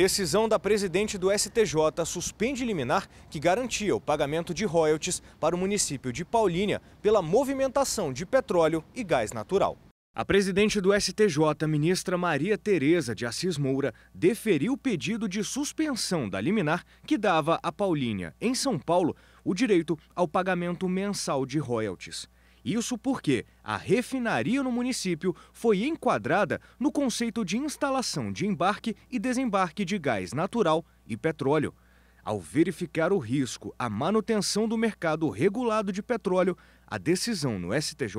Decisão da presidente do STJ suspende liminar que garantia o pagamento de royalties para o município de Paulínia pela movimentação de petróleo e gás natural. A presidente do STJ, ministra Maria Tereza de Assis Moura, deferiu o pedido de suspensão da liminar que dava a Paulínia, em São Paulo, o direito ao pagamento mensal de royalties. Isso porque a refinaria no município foi enquadrada no conceito de instalação de embarque e desembarque de gás natural e petróleo. Ao verificar o risco à manutenção do mercado regulado de petróleo, a decisão no STJ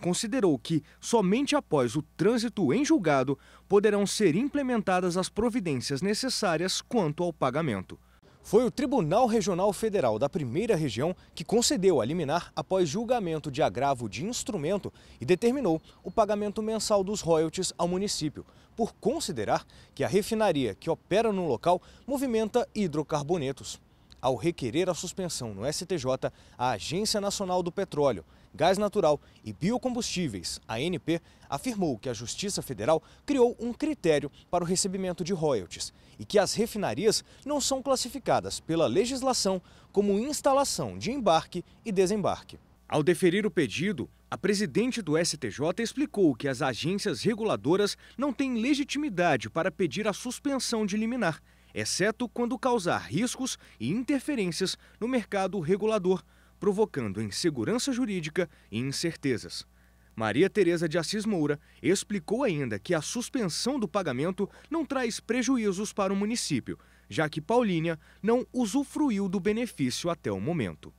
considerou que, somente após o trânsito em julgado, poderão ser implementadas as providências necessárias quanto ao pagamento. Foi o Tribunal Regional Federal da Primeira Região que concedeu a liminar após julgamento de agravo de instrumento e determinou o pagamento mensal dos royalties ao município, por considerar que a refinaria que opera no local movimenta hidrocarbonetos. Ao requerer a suspensão no STJ, a Agência Nacional do Petróleo gás natural e biocombustíveis, a ANP, afirmou que a Justiça Federal criou um critério para o recebimento de royalties e que as refinarias não são classificadas pela legislação como instalação de embarque e desembarque. Ao deferir o pedido, a presidente do STJ explicou que as agências reguladoras não têm legitimidade para pedir a suspensão de liminar, exceto quando causar riscos e interferências no mercado regulador provocando insegurança jurídica e incertezas. Maria Tereza de Assis Moura explicou ainda que a suspensão do pagamento não traz prejuízos para o município, já que Paulínia não usufruiu do benefício até o momento.